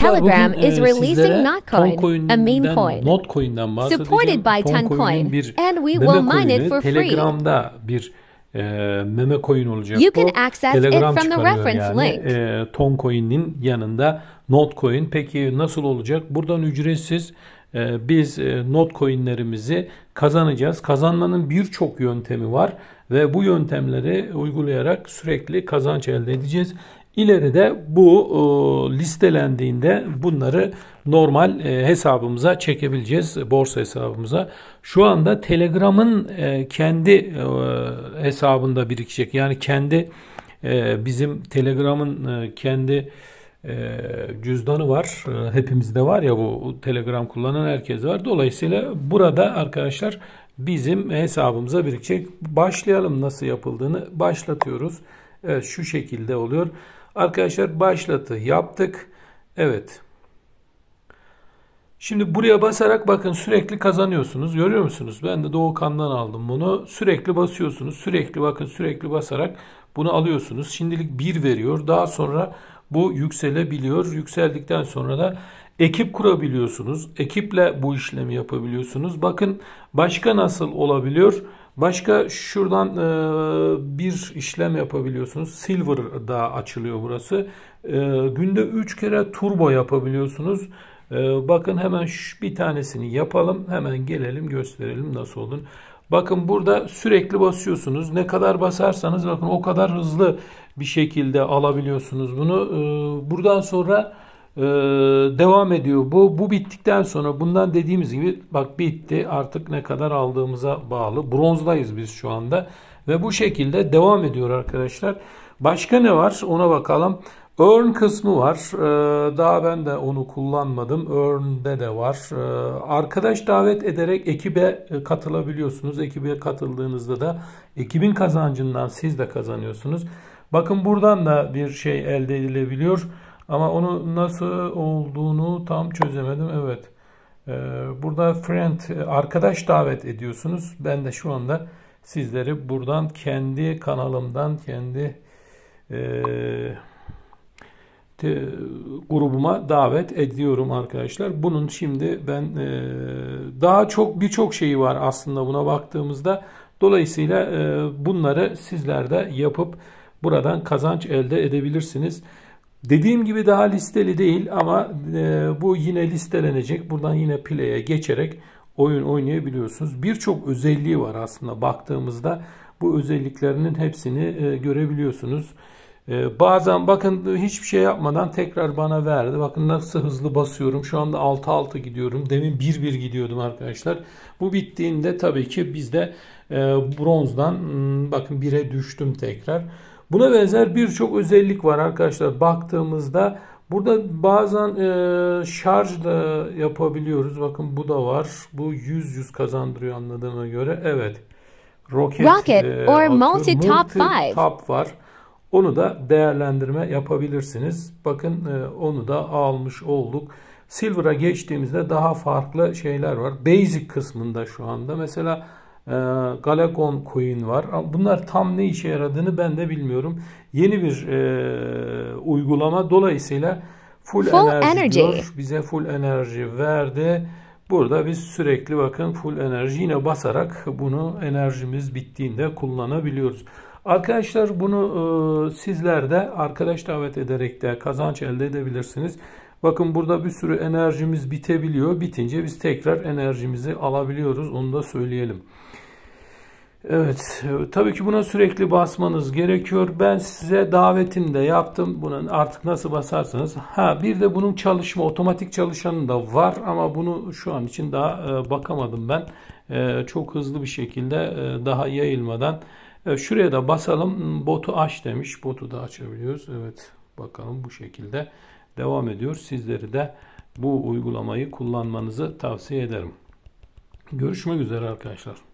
Telegram bugün, is e, releasing Notcoin, a meme coin, Notcoin'den Supported by Toncoin and we will mine it for free. bir e, meme coin olacak. You can access Telegram it from the reference yani. link. E, Toncoin'in yanında Notcoin. Peki nasıl olacak? Buradan ücretsiz ee, biz e, not coinlerimizi kazanacağız. Kazanmanın birçok yöntemi var ve bu yöntemleri uygulayarak sürekli kazanç elde edeceğiz. İleride bu e, listelendiğinde bunları normal e, hesabımıza çekebileceğiz. Borsa hesabımıza. Şu anda Telegram'ın kendi hesabında birikecek. Yani kendi bizim Telegram'ın kendi ee, cüzdanı var. Ee, hepimizde var ya bu Telegram kullanan herkes var. Dolayısıyla burada arkadaşlar bizim hesabımıza birikecek. Başlayalım nasıl yapıldığını başlatıyoruz. Evet şu şekilde oluyor. Arkadaşlar başlatı yaptık. Evet. Şimdi buraya basarak bakın sürekli kazanıyorsunuz. Görüyor musunuz? Ben de Doğukan'dan aldım bunu. Sürekli basıyorsunuz. Sürekli bakın sürekli basarak bunu alıyorsunuz. Şimdilik 1 veriyor. Daha sonra bu yükselebiliyor. Yükseldikten sonra da ekip kurabiliyorsunuz. Ekiple bu işlemi yapabiliyorsunuz. Bakın başka nasıl olabiliyor? Başka şuradan e, bir işlem yapabiliyorsunuz. Silver da açılıyor burası. E, günde 3 kere turbo yapabiliyorsunuz. E, bakın hemen şu bir tanesini yapalım. Hemen gelelim gösterelim nasıl olduğunu. Bakın burada sürekli basıyorsunuz. Ne kadar basarsanız bakın o kadar hızlı bir şekilde alabiliyorsunuz bunu. Ee, buradan sonra e, devam ediyor. Bu bu bittikten sonra bundan dediğimiz gibi bak bitti. Artık ne kadar aldığımıza bağlı. Bronzdayız biz şu anda ve bu şekilde devam ediyor arkadaşlar. Başka ne var? Ona bakalım. Earn kısmı var. Ee, daha ben de onu kullanmadım. Earn'de de var. Ee, arkadaş davet ederek ekibe e, katılabiliyorsunuz. Ekibe katıldığınızda da ekibin kazancından siz de kazanıyorsunuz. Bakın buradan da bir şey elde edilebiliyor. Ama onu nasıl olduğunu tam çözemedim. Evet. Ee, burada friend, e, arkadaş davet ediyorsunuz. Ben de şu anda sizleri buradan kendi kanalımdan, kendi... Ee, e, grubuma davet ediyorum arkadaşlar. Bunun şimdi ben e, daha çok birçok şeyi var aslında buna baktığımızda. Dolayısıyla e, bunları sizler de yapıp buradan kazanç elde edebilirsiniz. Dediğim gibi daha listeli değil ama bu yine listelenecek. Buradan yine play'e geçerek oyun oynayabiliyorsunuz. Birçok özelliği var aslında baktığımızda. Bu özelliklerinin hepsini görebiliyorsunuz. Ee, bazen bakın hiçbir şey yapmadan tekrar bana verdi. Bakın nasıl hızlı basıyorum. Şu anda 6-6 gidiyorum. Demin 1-1 gidiyordum arkadaşlar. Bu bittiğinde tabii ki biz de e, bronzdan hmm, bakın 1'e düştüm tekrar. Buna benzer birçok özellik var arkadaşlar. Baktığımızda Burada bazen e, şarj da yapabiliyoruz. Bakın bu da var. Bu 100 100 kazandırıyor anladığıma göre. Evet. Rocket, Rocket e, or multi top 5. Top var. Onu da değerlendirme yapabilirsiniz. Bakın e, onu da almış olduk. Silver'a geçtiğimizde daha farklı şeyler var. Basic kısmında şu anda mesela e, Galacon Coin var. Bunlar tam ne işe yaradığını ben de bilmiyorum. Yeni bir e, uygulama dolayısıyla full, full enerji, energy. bize full enerji verdi. Burada biz sürekli bakın full enerji yine basarak bunu enerjimiz bittiğinde kullanabiliyoruz. Arkadaşlar bunu e, sizler de arkadaş davet ederek de kazanç elde edebilirsiniz. Bakın burada bir sürü enerjimiz bitebiliyor. Bitince biz tekrar enerjimizi alabiliyoruz. Onu da söyleyelim. Evet, e, tabii ki buna sürekli basmanız gerekiyor. Ben size davetini de yaptım. Bunun artık nasıl basarsanız. Ha bir de bunun çalışma, otomatik çalışanı da var ama bunu şu an için daha e, bakamadım ben. E, çok hızlı bir şekilde daha yayılmadan Şuraya da basalım. Hmm, botu aç demiş. Botu da açabiliyoruz. Evet bakalım bu şekilde devam ediyor. Sizleri de bu uygulamayı kullanmanızı tavsiye ederim. Görüşmek üzere arkadaşlar.